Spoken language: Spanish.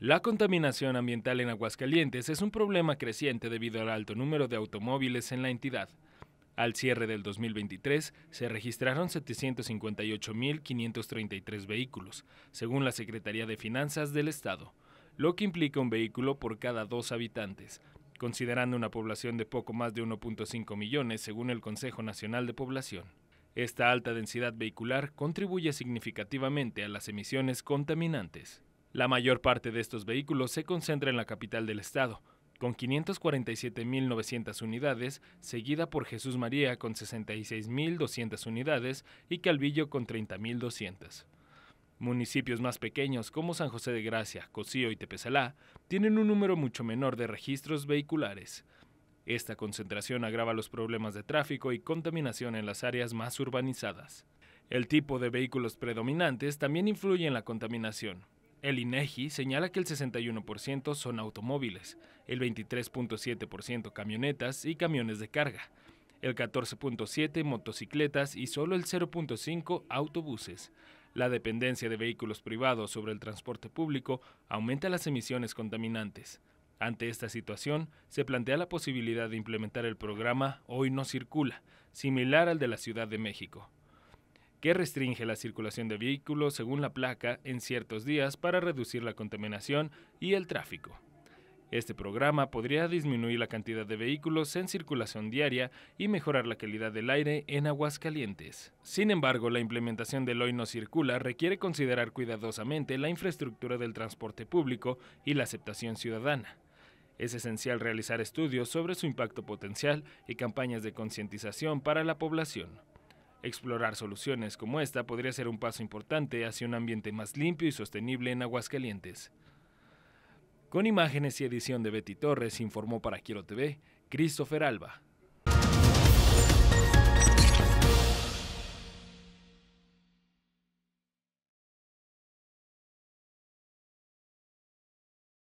La contaminación ambiental en Aguascalientes es un problema creciente debido al alto número de automóviles en la entidad. Al cierre del 2023 se registraron 758.533 vehículos, según la Secretaría de Finanzas del Estado, lo que implica un vehículo por cada dos habitantes, considerando una población de poco más de 1.5 millones según el Consejo Nacional de Población. Esta alta densidad vehicular contribuye significativamente a las emisiones contaminantes. La mayor parte de estos vehículos se concentra en la capital del estado, con 547.900 unidades, seguida por Jesús María con 66.200 unidades y Calvillo con 30.200. Municipios más pequeños como San José de Gracia, Cocío y Tepesalá tienen un número mucho menor de registros vehiculares. Esta concentración agrava los problemas de tráfico y contaminación en las áreas más urbanizadas. El tipo de vehículos predominantes también influye en la contaminación, el INEGI e señala que el 61% son automóviles, el 23.7% camionetas y camiones de carga, el 14.7% motocicletas y solo el 0.5% autobuses. La dependencia de vehículos privados sobre el transporte público aumenta las emisiones contaminantes. Ante esta situación, se plantea la posibilidad de implementar el programa Hoy no circula, similar al de la Ciudad de México que restringe la circulación de vehículos según la placa en ciertos días para reducir la contaminación y el tráfico. Este programa podría disminuir la cantidad de vehículos en circulación diaria y mejorar la calidad del aire en aguas calientes. Sin embargo, la implementación del Hoy No Circula requiere considerar cuidadosamente la infraestructura del transporte público y la aceptación ciudadana. Es esencial realizar estudios sobre su impacto potencial y campañas de concientización para la población. Explorar soluciones como esta podría ser un paso importante hacia un ambiente más limpio y sostenible en Aguascalientes. Con imágenes y edición de Betty Torres, informó para Quiero TV, Christopher Alba.